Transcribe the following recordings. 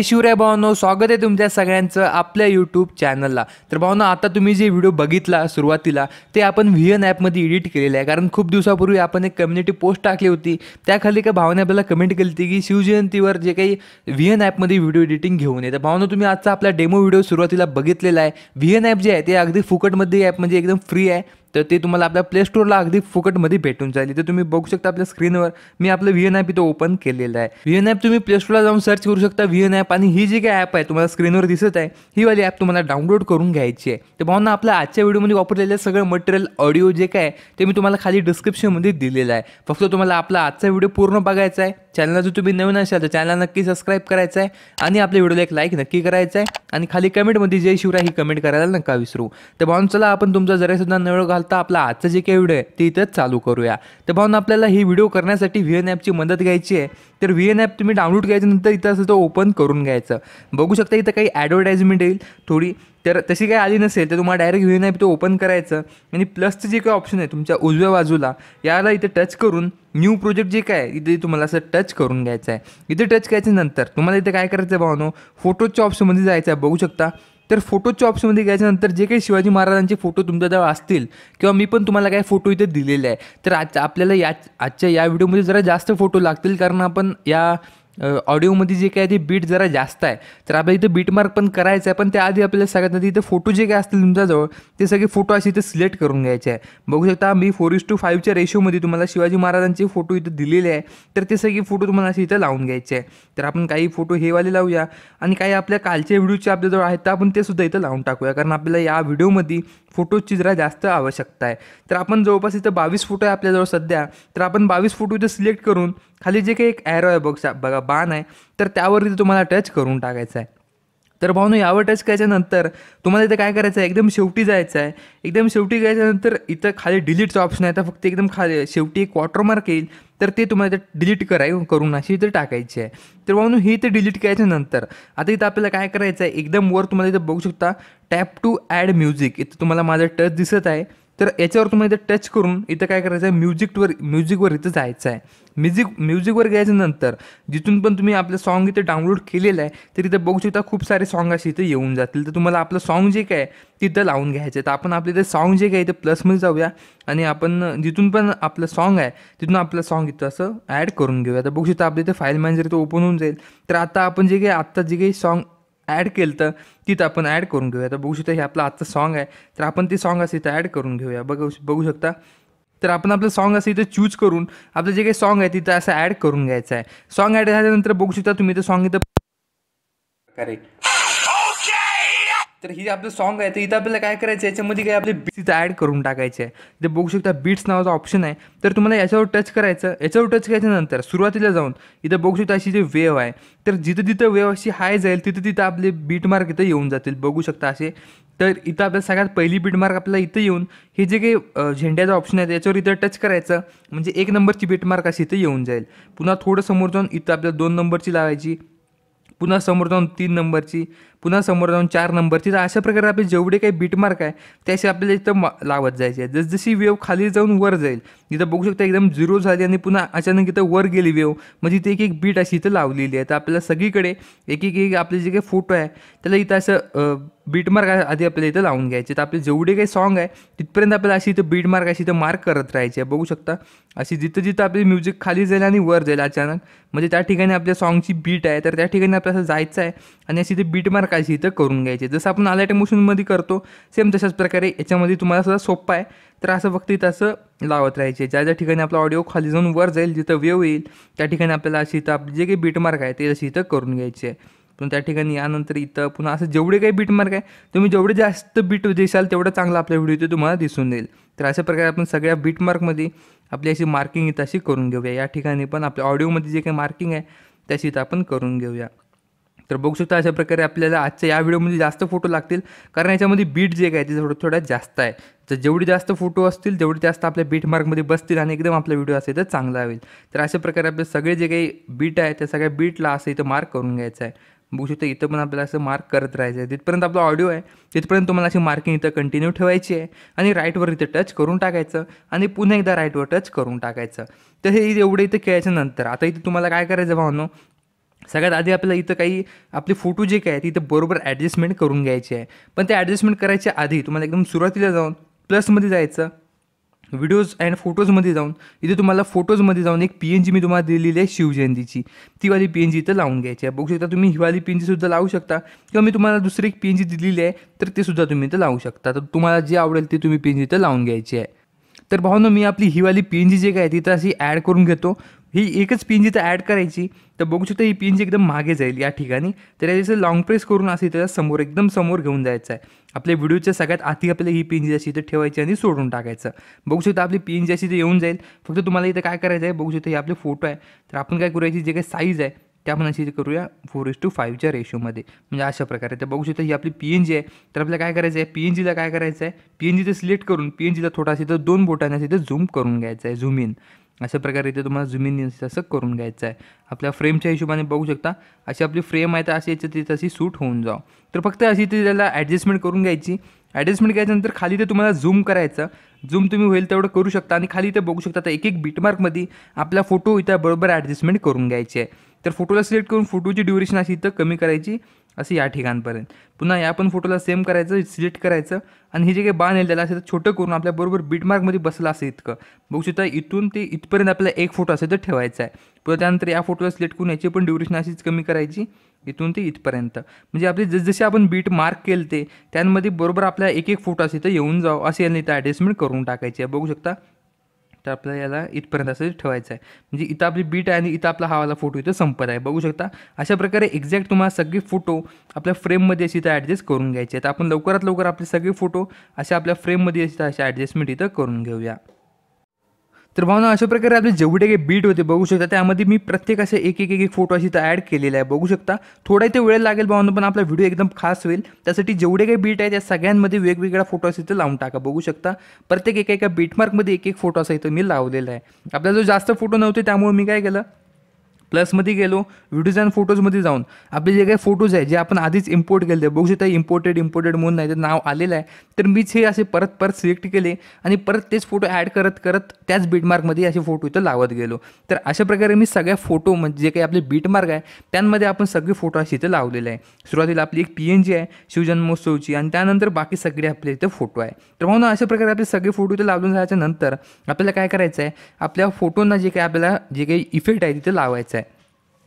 जय शिवराय भावनो स्वागत आहे तुमच्या सगळ्यांचं आपल्या यूट्यूब चॅनलला तर भावना आता तुम्ही जे व्हिडिओ बघितला सुरुवातीला ते आपण व्ही एन ॲपमध्ये एडिट केलेलं आहे कारण खूप दिवसापूर्वी आपण एक कम्युनिटी पोस्ट टाकली होती त्याखाली का भावना आपल्याला कमेंट केली होती की शिवजयंतीवर जे काही व्ही एन ॲपमध्ये व्हिडिओ एडिटिंग घेऊन येतं भावनो तुम्ही आजचा आपला डेमो व्हिडिओ सुरुवातीला बघितलेला आहे व्ही एन ॲप जे आहे ते अगदी फुकटमध्ये ॲप म्हणजे एकदम फ्री आहे तर ते तुम्हाला आपल्या प्ले स्टोरला अगदी फुकटमध्ये भेटून जाईल तर तुम्ही बघू शकता आपल्या स्क्रीनवर मी आपलं व्ही ॲप इथं ओपन केलेलं आहे व्ही एन ॲप तुम्ही प्ले स्टोरला जाऊन सर्च करू शकता व्ही एन ॲप आणि ही जी काय ॲप आहे तुम्हाला स्क्रीनवर दिसत आहे ही वाली ॲप तुम्हाला डाउनलोड करून घ्यायची आहे तर भावना आपल्या आजच्या व्हिडिओमध्ये वापरलेलं सगळं मटेरियल ऑडिओ जे काय ते मी तुम्हाला खाली डिस्क्रिप्शनमध्ये दिलेलं आहे फक्त तुम्हाला आपला आजचा व्हिडिओ पूर्ण बघायचा आहे चॅनलला जर तुम्ही नवीन असाल तर चॅनलला नक्की सबस्क्राईब करायचं आहे आणि आपल्या व्हिडिओला एक लाईक नक्की करायचं आहे आणि खाली कमेंटमध्ये जय शिवराय ही कमेंट करायला नका विसरू तर भाऊन चला आपण तुमचा जरासुद्धा नळ घालता आपला आजचा जे काही व्हिडिओ आहे ते इथंच चालू करूया तर भाऊन आपल्याला ही व्हिडिओ करण्यासाठी व्ही एन ॲपची मदत घ्यायची आहे तर व्ही एन ॲप तुम्ही डाउनलोड घ्यायचं नंतर इथं असं तो ओपन करून घ्यायचं बघू शकता इथं काही ॲडव्हर्टाईजमेंट येईल थोडी तर तशी काही आली नसेल तर तुम्हाला डायरेक्ट व्ही नाही ॲप ओपन करायचं आणि प्लसचं जे काही ऑप्शन आहे तुमच्या उजव्या बाजूला याला इथे टच करून न्यू प्रोजेक्ट जे काय इथे तुम्हाला असं टच करून घ्यायचं आहे इथे टच नंतर तुम्हाला इथे काय करायचं आहे भावनो फोटोच्या ऑप्शनमध्ये जायचं आहे बघू शकता तर फोटोच्या ऑप्शनमध्ये घ्यायच्यानंतर जे काही शिवाजी महाराजांचे फोटो तुमच्याजवळ असतील किंवा मी पण तुम्हाला काही फोटो इथे दिलेले आहे तर आज आपल्याला या आजच्या या व्हिडिओमध्ये जरा जास्त फोटो लागतील कारण आपण या ऑडिओमध्ये जे काय ते बीट जरा जास्त आहे तर आपल्याला इथं बीट मार्क पण करायचं आहे पण त्याआधी आपल्याला सगळ्यात आधी इथं फोटो जे काय असतील तुमच्याजवळ ते सगळे फोटो असे इथे सिलेक्ट करून घ्यायचे आहे बघू शकता मी फोर इस टू फाईव्हच्या रेशोमध्ये तुम्हाला शिवाजी महाराजांचे फोटो इथं दिलेले आहे तर ते सगळे फोटो तुम्हाला असे इथं लावून घ्यायचे आहे तर आपण काही फोटो हे वाले लावूया आणि काही आपल्या कालच्या व्हिडिओचे आपल्याजवळ आहेत तर आपण ते सुद्धा इथं लावून टाकूया कारण आपल्याला या व्हिडिओमध्ये फोटोची जरा जास्त आवश्यकता आहे तर आपण जवळपास इथं बावीस फोटो आहे आपल्याजवळ सध्या तर आपण बावीस फोटो इथं सिलेक्ट करून खाली जे काही एक ॲरो आहे बघा बघा बाण आहे तर त्यावरती तुम्हाला टच करून टाकायचं आहे तर भाऊनो यावर टच करायच्यानंतर तुम्हाला इथं काय करायचं आहे एकदम शेवटी जायचं आहे एकदम शेवटी घ्यायच्यानंतर इथं खाली डिलीटचा ऑप्शन आहे तर फक्त एकदम खाली शेवटी एक वॉटरमार्क येईल तर ते तुम्हाला इथं डिलीट कराय करून अशी इथं टाकायची आहे तर भाऊनो हे इथं डिलीट करायच्यानंतर आता इथं आपल्याला काय करायचं आहे एकदम वर तुम्हाला इथं बघू शकता टॅप टू ॲड म्युझिक इथं तुम्हाला माझं टच दिसत आहे तर याच्यावर तुम्हाला इथं टच करून इथं काय करायचं आहे म्युझिकवर म्युझिकवर इथं जायचं आहे म्युझिक म्युझिकवर नंतर जिथून पण तुम्ही आपलं सॉन्ग इथं डाउनलोड केलेलं आहे तर इथं बघू शकता खूप सारे सॉन्ग असे इथं येऊन जातील तर तुम्हाला आपलं सॉन्ग जे काय तिथं लावून घ्यायचं तर आपण आपले इथं सॉन्ग जे काय इथं प्लसमध्ये जाऊया आणि आपण जिथून पण आपलं सॉन्ग आहे तिथून आपलं सॉन्ग इथं असं ॲड करून घेऊया तर बघू शकता आपलं इथे फाईल मॅनेजर इथं ओपन होऊन जाईल तर आता आपण जे काही आत्ता जे काही सॉन्ग ॲड केलं तर तिथं आपण ॲड करून घेऊया तर बघू शकता हे आपलं आजचं सॉन्ग आहे तर आपण ते सॉन्ग असं इथं ॲड करून घेऊया बघू बघू शकता तर आपण आपलं सॉन्ग असं इथं चूज करून आपलं जे काही सॉन्ग आहे तिथं असं ॲड करून घ्यायचं आहे सॉन्ग ॲड झाल्यानंतर बघू शकता तुम्ही ते सॉन्ग इथं करेक्ट तर ही आपलं सॉन्ग आहे तर इथं आपल्याला काय करायचं याच्यामध्ये काही आपले बीट्स इथं ॲड करून टाकायचे आहे जे बघू शकता बीट्स नावाचा ऑप्शन आहे तर तुम्हाला याच्यावर टच करायचं याच्यावर टच करायचं नंतर सुरुवातीला जाऊन इथं बघू शकता अशी जी वेव आहे तर जिथं जिथं वेव अशी हाय जाईल तिथं तिथं आपले बीट मार्क इथं येऊन जातील बघू शकता असे तर इथं आपल्याला सगळ्यात पहिली बीटमार्क आपल्याला इथं येऊन हे जे काही झेंड्याचं ऑप्शन आहे याच्यावर इथं टच करायचं म्हणजे एक नंबरची बीटमार्क अशी इथं येऊन जाईल पुन्हा थोडं समोर जाऊन इथं आपल्याला दोन नंबरची लावायची पुन्हा समोर जाऊन तीन नंबरची पुन्हा समोर जाऊन चार नंबरची तिथं अशा प्रकारे आपले जेवढे काही बीटमार्क आहे त्याशी आपल्याला इथं लावत जायचे जस जशी वेव खाली जाऊन वर जाईल इथं बघू शकता एकदम झिरो झाली आणि पुन्हा अचानक इथं वर गेली वेव म्हणजे इथे एक एक बीट अशी इथं लावलेली आहे तर आपल्याला सगळीकडे एक एक एक आपले जे काही फोटो आहे त्याला इथं असं बीटमार्क आधी आपल्याला इथं लावून घ्यायचे तर आपले जेवढे काही सॉन्ग आहे तिथपर्यंत आपल्याला अशी इथं बीटमार्क अशी इथं मार्क करत राहायचे बघू शकता अशी जिथं जिथं आपली म्युझिक खाली जाईल आणि वर जाईल अचानक म्हणजे त्या ठिकाणी आपल्या सॉंगची बीट आहे तर त्या ठिकाणी आपल्याला जायचं आहे आणि अशी ते बीटमार्क प्रकारची इथं करून घ्यायचे जसं आपण आलाट मोशनमध्ये करतो सेम तशाच प्रकारे याच्यामध्ये तुम्हाला सुद्धा सोपं आहे तर असं फक्त इथं असं लावत राहायचे ज्या ज्या ठिकाणी आपला ऑडिओ खाली जाऊन वर जाईल जिथं वेव येईल त्या ठिकाणी आपल्याला अशी इथं आप जे काही बीटमार्क आहे ते अशी इथं करून घ्यायचे आहे पण त्या ठिकाणी यानंतर इथं पुन्हा असं जेवढे काही बीटमार्क आहे तुम्ही जेवढे जास्त बीट देशाल तेवढं चांगलं आपल्या व्हिडिओ ते तुम्हाला दिसून येईल तर अशा प्रकारे आपण सगळ्या बीटमार्कमध्ये आपली अशी मार्किंग इथं अशी करून घेऊया या ठिकाणी पण आपल्या ऑडिओमध्ये जे काही मार्किंग आहे त्याची इथं आपण करून घेऊया तर बघू शकता अशा प्रकारे आपल्याला आजच्या या व्हिडिओमध्ये जास्त फोटो लागतील कारण याच्यामध्ये बीट जे काय ते थोडं थोडं जास्त आहे तर जेवढी जास्त फोटो असतील तेवढी जास्त आपल्या बीट मार्कमध्ये बसतील आणि एकदम आपला व्हिडिओ असेल तर चांगला होईल तर अशा प्रकारे आपले सगळे जे काही बीट आहे त्या सगळ्या बीटला असं इथं मार्क करून घ्यायचं आहे बघू शकता इथं पण आपल्याला असं मार्क करत राहायचं आहे तिथपर्यंत आपला ऑडिओ आहे तिथपर्यंत तुम्हाला अशी मार्किंग इथं कंटिन्यू ठेवायची आहे आणि राईटवर इथं टच करून टाकायचं आणि पुन्हा एकदा राईटवर टच करून टाकायचं तर हे एवढं इथं खेळायच्या नंतर आता इथे तुम्हाला काय करायचं भावनो सगळ्यात आधी आपल्याला इथं काही आपले फोटो जे काय तिथं बरोबर ॲडजस्टमेंट करून घ्यायचे आहे पण ते ॲडजस्टमेंट करायच्या आधी तुम्हाला एकदम सुरुवातीला जाऊन प्लसमध्ये जायचं व्हिडिओज अँड फोटोजमध्ये जाऊन इथे तुम्हाला फोटोजमध्ये जाऊन एक पी एन जी मी तुम्हाला दिलेली आहे शिवजयंतीची ती वाली पी एन जी इथं लावून घ्यायची आहे बघू शकता तुम्ही हिवाली पी एन जीसुद्धा लावू शकता किंवा मी तुम्हाला दुसरी एक पी एन जी दिलेली आहे तर ते सुद्धा तुम्ही इथं लावू शकता तर तुम्हाला जे आवडेल ते तुम्ही पी एन जी इथं लावून घ्यायची आहे तर ना मी आपली हिवाली पी एन जी जे काय तिथं अशी ॲड करून घेतो ही एकच पी एन जी तर ॲड करायची तर बघू शकता ही पी जी एकदम मागे जाईल या ठिकाणी तर याचं लाँग प्रेस करून असे त्याला समोर एकदम समोर घेऊन जायचं आहे आपल्या व्हिडिओच्या सगळ्यात आधी आपल्याला ही पी जी अशी इथं ठेवायची आणि सोडून टाकायचं बघू शकता आपली पी जी अशी इथे येऊन जाईल फक्त तुम्हाला इथं काय करायचं आहे बघू शकता हे आपले फोटो आहे तर आपण काय करायची जे काही साईज आहे त्या आपण अशी करूया फोर इस टू फाईव्हच्या रेशोमध्ये म्हणजे अशा प्रकारे तर बघू शकता ही आपली पी एन जी आहे तर आपल्याला काय करायचं आहे पी एन जीला काय करायचं आहे पी एन जीचं सिलेक्ट करून पी एन जीला थोडासा इथं दोन बोटांना इथं झूम करून घ्यायचं आहे झूम इन अशा प्रकारे इथे तुम्हाला झुम इन असं करून घ्यायचं आहे आपल्या फ्रेमच्या हिशोबाने बघू शकता अशी आपली फ्रेम आहे तर अशी याच्यात ती तशी सूट होऊन जाव तर फक्त अशी ती त्याला ॲडजस्टमेंट करून घ्यायची ॲडजस्टमेंट घ्यायच्यानंतर खाली ते तुम्हाला झूम करायचं झूम तुम्ही होईल तेवढं करू शकता आणि खाली ते बघू शकता तर एक एक बीटमार्कमध्ये आपला फोटो इथं बरोबर ॲडजस्टमेंट करून घ्यायची आहे तर फोटोला सिलेक्ट करून फोटोची ड्युरेशन अशी इथं कमी करायची असं या ठिकाणपर्यंत पुन्हा या पण फोटोला सेम करायचं सिलेक्ट करायचं आणि हे जे काही बाण येईल त्याला तर छोटं करून आपल्याबरोबर बीटमार्कमध्ये बसलं असेल इतकं बघू शकता इथून ते इथपर्यंत आपल्याला एक फोटो असेल तर ठेवायचा आहे पुन्हा त्यानंतर या फोटोला सिलेक्ट करून याची पण ड्युरेशन अशीच कमी करायची इथून ते इथपर्यंत म्हणजे आपले जसे आपण बीट मार्क केले ते त्यांमध्ये बरोबर आपल्याला एक एक फोटो असेल तर येऊन जावं असे यांनी तर ॲडजस्टमेंट करून टाकायची आहे बघू शकता तर आपल्याला याला इथपर्यंत असं ठेवायचं आहे म्हणजे इथं आपली बीट आहे आणि इथं आपला हावाला फोटो इथं संपत आहे बघू शकता अशा प्रकारे एक्झॅक्ट तुम्हाला सगळे फोटो आपल्या फ्रेममध्ये अशी इथं ॲडजस्ट करून घ्यायचे तर आपण लवकरात लवकर आपले सगळे फोटो अशा आपल्या फ्रेममध्ये अशी अशा ॲडजस्टमेंट इथं करून घेऊया तर भावना अशा प्रकारे आपले जेवढे काही बीट होते बघू शकता त्यामध्ये मी प्रत्येक असे एक एक एक फोटो अशी तर ॲड केलेला आहे बघू शकता थोडा इथे वेळ लागेल भावना पण आपला व्हिडिओ एकदम खास होईल त्यासाठी जेवढे काही बीट आहे त्या सगळ्यांमध्ये वेगवेगळा फोटो असे इथे लावून टाका बघू शकता प्रत्येक एका एका बीटमार्कमध्ये एक एक फोटो असा इथं मी लावलेला आहे आपला जो जास्त फोटो नव्हते त्यामुळे मी काय केलं प्लसमध्ये गेलो व्हिडिओज अँड फोटोजमध्ये जाऊन आपले जे काही फोटोज आहे जे आपण आधीच इम्पोर्ट केले बघू शकता इम्पोर्टेड इम्पोर्टेड म्हणून नाही तर नाव आलेलं आहे तर मीच हे असे परत परत सिलेक्ट केले आणि परत तेच फोटो ॲड करत करत त्याच बीटमार्कमध्ये असे फोटो इथं लावत गेलो तर अशा प्रकारे मी सगळ्या फोटो म्हणजे जे काही आपले बीटमार्क आहे त्यांमध्ये आपण सगळे फोटो असे इथं लावलेले आहे सुरुवातीला आपली एक पी एन जी आहे शिवजन्मोत्सवची आणि त्यानंतर बाकी सगळे आपले इथं फोटो आहे तर म्हणून अशा प्रकारे आपले सगळे फोटो इथे लावून झाल्याच्या नंतर आपल्याला काय करायचं आहे आपल्या फोटोंना जे काही आपल्याला जे काही इफेक्ट आहे तिथे लावायचं आहे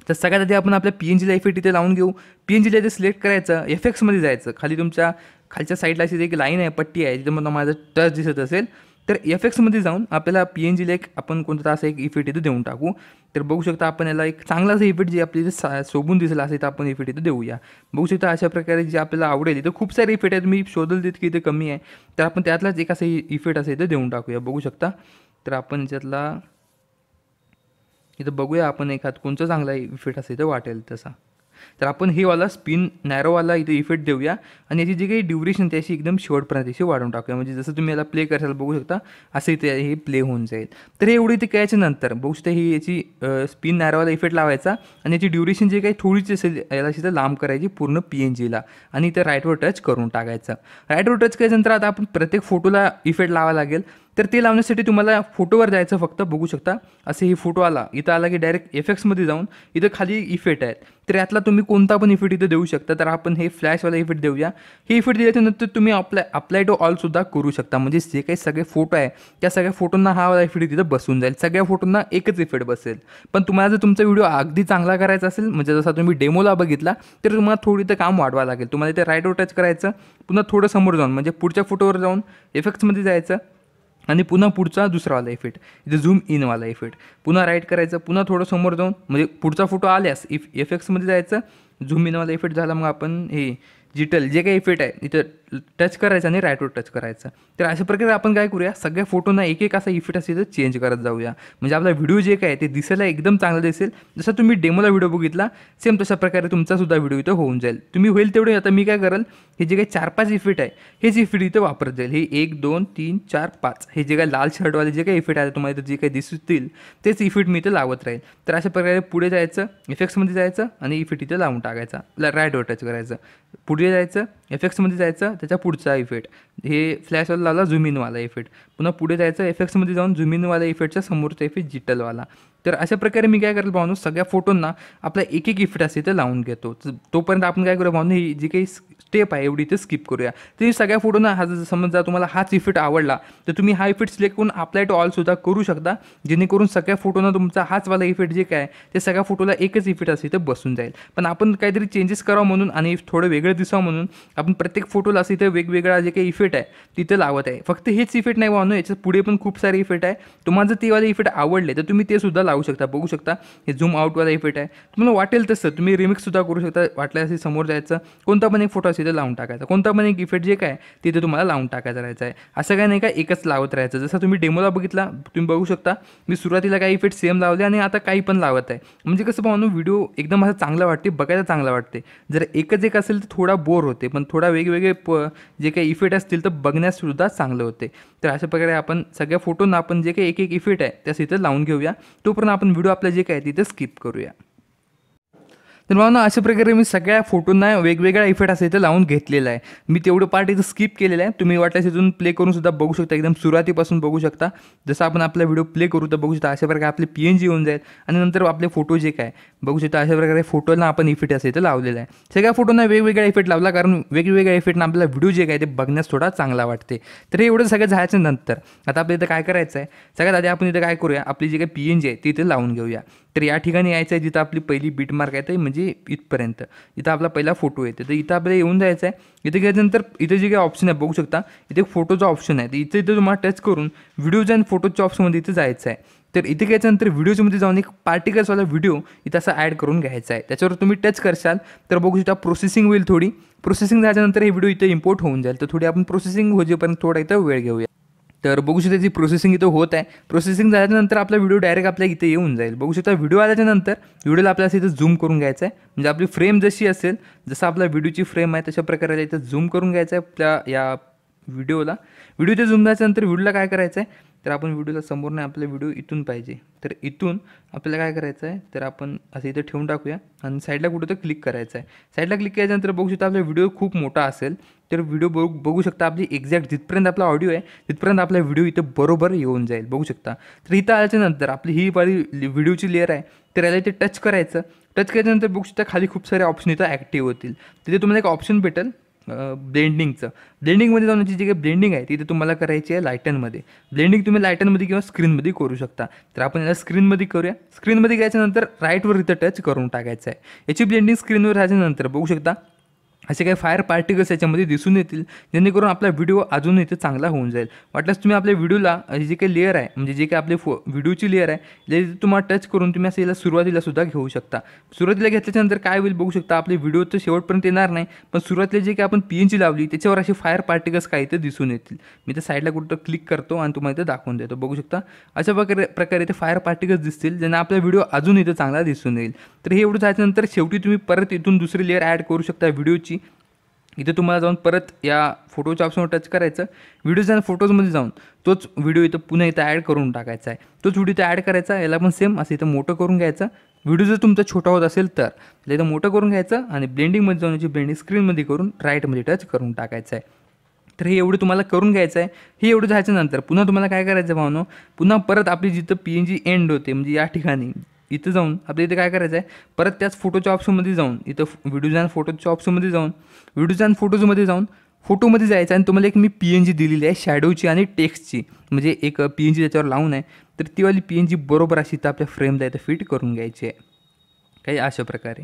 तर सगळ्यात आधी आपण आपल्या पी एन जीला इफेक्ट इथे लावून घेऊ पी एन जीला इथे सिलेक्ट करायचं एफ एक्समध्ये जायचं खाली तुमच्या खालच्या साईडला अशी एक लाईन आहे पट्टी आहे मला माझा टच दिसत असेल तर एफ एक्समध्ये जाऊन आपल्याला पी एन जीला एक आपण कोणता असा एक इफेक्ट इथे देऊन टाकू तर बघू शकता आपण याला एक चांगला असा इफेक्ट जे आपली सा शोभून दिसला असेल तर आपण इफेक्ट इथे देऊया बघू शकता अशा प्रकारे जे आपल्याला आवडेल इथं खूप सारे इफेक्ट आहेत मी शोधल देत की इथे कमी आहे तर आपण त्यातलाच एक असा इफेक्ट असं इथे देऊन टाकूया बघू शकता तर आपण ज्यातला इथं बघूया आपण एखाद कोणचा चांगला इफेक्ट असेल तर वाटेल तसा तर आपण हे वाला स्पिन नॅरोवाला इथे इफेक्ट देऊया आणि याची जी काही ड्युरेशन त्याची एकदम शॉर्टपर्यंत अशी वाढवून टाकूया म्हणजे जसं तुम्ही याला प्ले करायला बघू शकता असं इथे हे प्ले होऊन जाईल तर हे एवढी इथे कॅच नंतर बघू शकता ही याची स्पिन नॅरोवाला इफेक्ट लावायचा आणि याची ड्युरेशन जी काही थोडीच असेल याला तिथं लांब करायची पूर्ण पी एन जीला आणि इथं राईटवर टच करून टाकायचं राईटवर टच केल्यानंतर आता आपण प्रत्येक फोटोला इफेक्ट लावा लागेल तर ते लावण्यासाठी तुम्हाला फोटोवर जायचं फक्त बघू शकता असे हे फोटो आला इथं आला की डायरेक्ट एफेक्ट्समध्ये जाऊन इथं खाली इफेक्ट आहेत तर यातला तुम्ही कोणता पण इफेक्ट इथं देऊ शकता तर आपण हे फ्लॅशवाला इफेक्ट देऊया हे इफेक्ट दिल्याच्यानंतर तुम्ही अप्लाय अप्लाय टू ऑलसुद्धा करू शकता म्हणजे जे काही सगळे फोटो आहे त्या सगळ्या फोटोंना हा वाला इफेक्ट तिथं बसून जाईल सगळ्या फोटोंना एकच इफेक्ट बसेल पण तुम्हाला जर तुमचा व्हिडिओ अगदी चांगला करायचा असेल म्हणजे जसा तुम्ही डेमोला बघितला तर तुम्हाला थोडी इथं काम वाढवा लागेल तुम्हाला इथे राईट टच करायचं पुन्हा थोडं समोर जाऊन म्हणजे पुढच्या फोटोवर जाऊन इफेक्ट्समध्ये जायचं आणि पुन्हा पुढचा दुसरावाला इफेक्ट इथे झूम इनवाला इफेक्ट पुन्हा राईट करायचं पुन्हा थोडं समोर जाऊन म्हणजे पुढचा फोटो आल्यास इफ एफ एक्समध्ये जायचं झूम इनवाला इफेक्ट झाला मग आपण हे जिटल जे काही इफेक्ट आहे इथं टच करायचं आणि राईटवर टच करायचं तर अशा प्रकारे आपण काय करूया सगळ्या फोटोना एक एक असा इफेक्ट असेल तर चेंज करत जाऊया म्हणजे आपला व्हिडिओ जे काय ते दिसायला एकदम चांगला दिसेल जसं तुम्ही डेमोला व्हिडिओ बघितला सेम तशा प्रकारे तुमचा सुद्धा व्हिडिओ इथं होऊन जाईल तुम्ही होईल तेवढे आता मी काय करेल हे जे काही चार पाच इफेक्ट आहे हेच इफेक्ट इथं वापरत जाईल हे एक दोन तीन चार पाच हे जे काही लाल शर्टवाले जे काही इफेक्ट आहे तुम्हाला इथं जे काही दिसतील तेच इफेक्ट मी इथं लावत राहील तर अशा प्रकारे पुढे जायचं इफेक्ट्समध्ये जायचं आणि इफेक्ट इथं लावून टाकायचा राईटवर टच करायचं पुढे जायचं एफेक्ट्समध्ये जायचं त्याच्या पुढचा इफेक्ट हे फ्लॅशवाला लावला झुमिनवाला इफेक्ट पुन्हा पुढे जायचं एफेक्ट्समध्ये जाऊन झुमिनवाला इफेक्टच्या समोरचा इफेक्ट जिटलवाला तर अशा प्रकारे मी काय करेल भाऊनो सगळ्या फोटोंना आपला एक एक इफेक्ट असे ते लावून घेतो तोपर्यंत आपण काय करूया भाऊन ही जी काही स्टेप आहे एवढी ते स्किप करूया तर सगळ्या फोटोंना हा समजा तुम्हाला हाच इफेक्ट आवडला तर तुम्ही हा इफेक्ट सिलेक्ट करून अप्लाय टू ऑलसुद्धा करू शकता जेणेकरून सगळ्या फोटोंना तुमचा हाचवाला इफेक्ट जे काय ते सगळ्या फोटोला एकच इफेक्ट असे ते बसून जाईल पण आपण काहीतरी चेंजेस करावं म्हणून आणि थोडं वेगळं दिसावं म्हणून आपण प्रत्येक फोटोला असं इथे वेगवेगळा जे काही इफेक्ट आहे तिथे लावत आहे फक्त हेच इफेक्ट नाही भावनो याच्या पुढे पण खूप सारे इफेक्ट आहे तुम्हाला जर ते वाले इफेक्ट आवडले तर तुम्ही ते सुद्धा लावू शकता बघू शकता हे झूम आउटवाला इफेक्ट आहे तुम्हाला वाटेल तसं तुम्ही रिमिक्ससुद्धा करू शकता वाटल्या असे समोर जायचं कोणता पण एक फोटो असेल तर लावून टाकायचा कोणता पण एक इफेक्ट जे काय तिथे तुम्हाला लावून टाकायचं राहायचं आहे असं काय नाही का एकच लावत राहायचं जसं तुम्ही डेमोला बघितला तुम्ही बघू शकता मी सुरुवातीला काही इफेक्ट सेम लावले आणि आता काही पण लावत आहे म्हणजे कसं पाहून व्हिडिओ एकदम असं चांगला वाटते बघायला चांगला वाटते जर एकच एक असेल तर थोडा बोर होते पण थोडा वेगवेगळे प जे काही इफेक्ट असतील तर सुद्धा चांगलं होते तर अशा प्रकारे आपण सगळ्या फोटोंना आपण जे काही एक एक इफेक्ट आहे त्या इथं लावून घेऊया तो करून आपण व्हिडिओ आपल्या जे काय तिथे स्किप करूया तर ना अशा प्रकारे मी सगळ्या फोटोंना वेगवेगळा इफेक्ट असे इथं लावून घेतलेला आहे मी तेवढं पार्ट इथं स्किप केलेलं आहे तुम्ही वाटल्यास इथून प्ले करून सुद्धा बघू शकता एकदम सुरुवातीपासून बघू शकता जसं आपण आपला व्हिडिओ प्ले करू तर बघू शकता अशा प्रकारे आपले पी एन जी होऊन जाईल आणि नंतर आपले फोटो जे काय बघू शकता अशा प्रकारे फोटोला आपण इफेक्ट असं इथं लावलेला आहे सगळ्या फोटोंना वेगवेगळ्या इफेक्ट लावला कारण वेगवेगळ्या इफेक्टनं आपला व्हिडिओ जे काय ते बघण्यास थोडा चांगला वाटते तर हे एवढं सगळं झाल्याच्या नंतर आता आपल्या इथं काय करायचं आहे सगळ्यात आधी आपण इथं काय करूया आपली जी काही पी एन जी आहे ती इथे लावून घेऊया तर या ठिकाणी यायचं आहे जिथं आपली पहिली बीट मार्क आहे म्हणजे इथपर्यंत इथं आपला पहिला फोटो येते तर इथं आपल्याला येऊन जायचं आहे इथे गेल्यानंतर इथं जे काही ऑप्शन आहे बघू शकता इथे एक फोटोचा ऑप्शन आहे तर इथं तुम्हाला टच करून व्हिडिओज आणि फोटोच्या ऑप्शनमध्ये इथं जायचं आहे तर इथे घ्यायच्यानंतर व्हिडिओजमध्ये जाऊन एक पार्टिकल्सवाला व्हिडिओ इथं असा ॲड करून घ्यायचा आहे त्याच्यावर तुम्ही टच करशाल तर बघू शकता प्रोसेसिंग होईल थोडी प्रोसेसिंग झाल्यानंतर हे व्हिडिओ इथे इम्पोर्ट होऊन जाईल तर थोडी आपण प्रोसेसिंग होजेपर्यंत थोडा इथं वेळ घेऊया तर बघू शकता त्याची प्रोसेसिंग इथं होत आहे प्रोसेसिंग झाल्यानंतर आपला व्हिडिओ डायरेक्ट आपल्या इथे येऊन जाईल बघू शकता व्हिडिओ आल्याच्यानंतर व्हिडिओला आपल्याला इथं झूम करून घ्यायचा आहे म्हणजे आपली फ्रेम जशी असेल जसं आपला व्हिडिओची फ्रेम आहे तशा प्रकारे इथं झूम करून घ्यायचा आहे आपल्या या व्हिडिओला व्हिडिओच्या झूम झाल्याच्यानंतर व्हिडिओला काय करायचं आहे तर आपण व्हिडिओला समोर नाही आपला व्हिडिओ इथून पाहिजे तर इथून आपल्याला काय करायचं आहे तर आपण असं इथं ठेवून टाकूया आणि साईडला कुठं तर क्लिक करायचं आहे साईडला क्लिक केल्यानंतर बघू शकता आपला व्हिडिओ खूप मोठा असेल तर व्हिडिओ बघू बघू शकता आपली एक्झॅक्ट जिथपर्यंत आपला ऑडिओ आहे तिथपर्यंत आपला व्हिडिओ इथं बरोबर येऊन जाईल बघू शकता तर इथं आल्याच्यानंतर आपली ही वाली व्हिडिओची लेअर आहे तर याला इथे टच करायचं टच केल्यानंतर बघू शकता खाली खूप सारे ऑप्शन इथं ॲक्टिव्ह होतील तिथे तुम्हाला एक ऑप्शन भेटेल ब्लेंडिंगचं ब्लेंडिंगमध्ये जाण्याची जी काही ब्लेंडिंग आहे तिथे तुम्हाला करायची आहे लायटनमध्ये ब्लेंडिंग तुम्ही लायटनमध्ये किंवा स्क्रीनमध्ये करू शकता तर आपण याला स्क्रीनमध्ये करूया स्क्रीनमध्ये घ्यायच्यानंतर राईटवर इथं टच करून टाकायचं आहे याची ब्लेंडिंग स्क्रीनवर राहिल्यानंतर बघू शकता असे काही फायर पार्टिकल्स याच्यामध्ये दिसून येतील जेणेकरून आपला व्हिडिओ अजून इथे चांगला होऊन जाईल वाटल्यास तुम्ही आपल्या व्हिडिओला जे काही लेअर आहे म्हणजे जे काही आपले फो व्हिडिओची लेअर आहे जे तुम्हाला टच करून तुम्ही असं याला सुरुवातीला सुद्धा घेऊ शकता सुरुवातीला घेतल्याच्यानंतर काय होईल बघू शकता आपले व्हिडिओ तर शेवटपर्यंत येणार नाही पण सुरुवातीला जे काही आपण पी एन जी लावली त्याच्यावर असे फायर पार्टिकल्स काय इथे दिसून येतील मी त्या साईडला कुठं क्लिक करतो आणि तुम्हाला इथे दाखवून देतो बघू शकता अशा प्रकारे प्रकारे इथे फायर पार्टिकल्स दिसतील ज्यांना आपला व्हिडिओ अजून इथे चांगला दिसून येईल तर हे एवढं झाल्यानंतर शेवटी तुम्ही परत इथून दुसरी लेअर ॲड करू शकता व्हिडिओची इथे तुम्हाला जाऊन परत या फोटोच्या ऑप्शनवर टच करायचं व्हिडिओज आणि फोटोजमध्ये जाऊन तोच व्हिडिओ इथं पुन्हा इथं ॲड करून टाकायचा आहे तोच व्हिडिओ इथं ॲड करायचा याला पण सेम असं इथं मोठं करून घ्यायचं व्हिडिओ जर तुमचा छोटा होत असेल तर त्याला इथं मोठं करून घ्यायचं आणि ब्लेंडिंगमध्ये जाऊन याची ब्लेंडिंग स्क्रीनमध्ये करून राईटमध्ये टच करून टाकायचं आहे तर हे एवढं तुम्हाला करून घ्यायचं आहे हे एवढं झाल्याच्या नंतर पुन्हा तुम्हाला काय करायचं भावनो पुन्हा परत आपली जिथं पी एन जी एंड होते म्हणजे या ठिकाणी इथं जाऊन आपल्या इथे काय करायचं आहे परत त्याच फोटोच्या ऑप्शनमध्ये जाऊन इथं व्हिडिओज आणि फोटोच्या ऑप्शनमध्ये जाऊन व्हिडिओज फोटोजमध्ये जाऊन फोटोमध्ये जायचं आणि तुम्हाला एक मी पी एन जी दिलेली आहे शॅडोची आणि टेक्स्टची म्हणजे एक पी एन जी त्याच्यावर लावून आहे तर ती वाली पी एन जी बरोबर अशी तर आपल्या फ्रेमला इथं फिट करून घ्यायची आहे काही अशा प्रकारे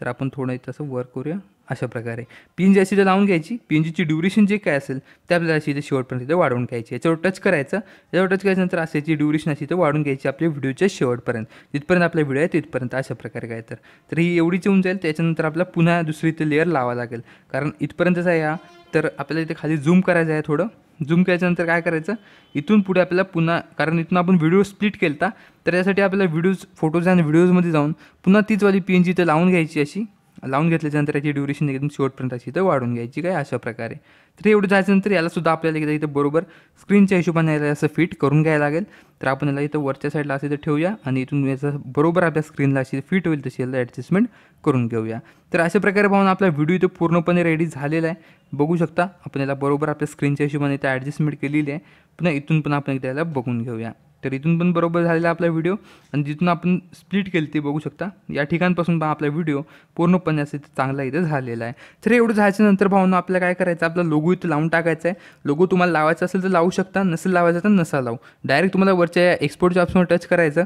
तर आपण थोडं इथं असं वर्क करूया अशा प्रकारे जी अशी जर लावून घ्यायची जीची ड्युरेशन जे काय असेल ते आपल्याला अशी शेवटपर्यंत इथे वाढवून घ्यायची याच्यावर टच करायचं याच्यावर टच करायच्यानंतर असायची ड्युरेशन अशी इथे वाढून घ्यायची आपल्या व्हिडिओच्या शेवटपर्यंत जिथपर्यंत आपला व्हिडिओ आहे तिथपर्यंत अशा प्रकारे काय तर ही एवढीच होऊन जाईल त्याच्यानंतर आपल्याला पुन्हा दुसरी इथे लेअर लावा लागेल कारण इथपर्यंतच आहे हा तर आपल्याला इथे खाली झूम करायचं आहे थोडं झूम केल्याच्यानंतर काय करायचं इथून पुढे आपल्याला पुन्हा कारण इथून आपण व्हिडिओ स्प्लिट केला तर त्यासाठी आपल्याला व्हिडिओज फोटोज आणि व्हिडिओजमध्ये जाऊन पुन्हा तीच वाली पी एन जी इथं लावून घ्यायची अशी लावून घेतल्याच्यानंतर याची ड्युरेशन एकदम शॉर्टपर्यंत अशी इथं वाढून घ्यायची काय अशा प्रकारे तर एवढं एवढं जायच्यानंतर यालासुद्धा आपल्याला एकदा इथं बरोबर स्क्रीनच्या हिशोबाने याला असं फिट करून घ्यायला लागेल तर आपण याला इथं वरच्या साईडला असं तर ठेवूया आणि इथून याचा बरोबर आपल्या स्क्रीनला अशी फिट होईल तशी याला ॲडजस्टमेंट करून घेऊया तर अशा प्रकारे पाहून आपला व्हिडिओ इथं पूर्णपणे रेडी झालेला आहे बघू शकता आपण याला बरोबर आपल्या स्क्रीनच्या हिशोबाने इथं ॲडजस्टमेंट केलेली आहे पुन्हा इथून पण आपण एकदा याला बघून घेऊया तर इथून पण बरोबर झालेला आपला व्हिडिओ आणि जिथून आपण स्प्लिट केली ते बघू शकता या ठिकाणपासून पण आपला व्हिडिओ पूर्णपणे असं चांगला इथं झालेला आहे तर एवढं झाल्याच्यानंतर भावना आपल्याला काय करायचं आपला लोगो इथं लावून टाकायचा आहे लोगो तुम्हाला लावायचा असेल तर लावू शकता नसेल लावायचा तर नसा लावू डायरेक्ट तुम्हाला वरच्या एक्सपोर्टच्या ऑप्शनवर टच करायचं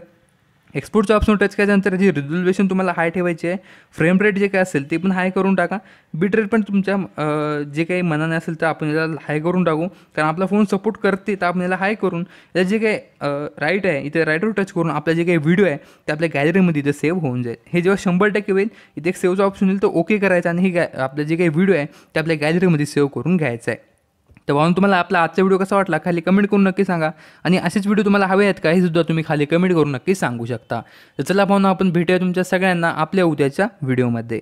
एक्सपोर्टच्या ऑप्शन टच केल्यानंतर जी रिझोल्युशन तुम्हाला हाय ठेवायची आहे फ्रेम रेट जे काय असेल ते पण हाय करून टाका बीट रेट पण तुमच्या जे काही मनाने असेल तर आपण याला हाय करून टाकू कारण आपला फोन सपोर्ट करते तर आपण याला हाय करून याला जे काही राईट आहे इथे राईटवर टच करून आपला जे काही व्हिडिओ आहे ते आपल्या गॅलरीमध्ये इथे सेव्ह होऊन जाईल हे जेव्हा शंभर टक्के होईल इथे एक सेव्हचा ऑप्शन येईल तर ओके करायचं आणि हे गॅ आपलं जे काही व्हिडिओ आहे ते आपल्या गॅलरीमध्ये सेव्ह करून घ्यायचं आहे तर भावनं तुम्हाला आपला आजचा व्हिडिओ कसा वाटला खाली कमेंट करून नक्की सांगा आणि असेच व्हिडिओ तुम्हाला हवे आहेत का हे सुद्धा तुम्ही खाली कमेंट करून नक्की सांगू शकता तर चला भावना आपण भेटूया तुमच्या सगळ्यांना आपल्या उद्याच्या व्हिडिओमध्ये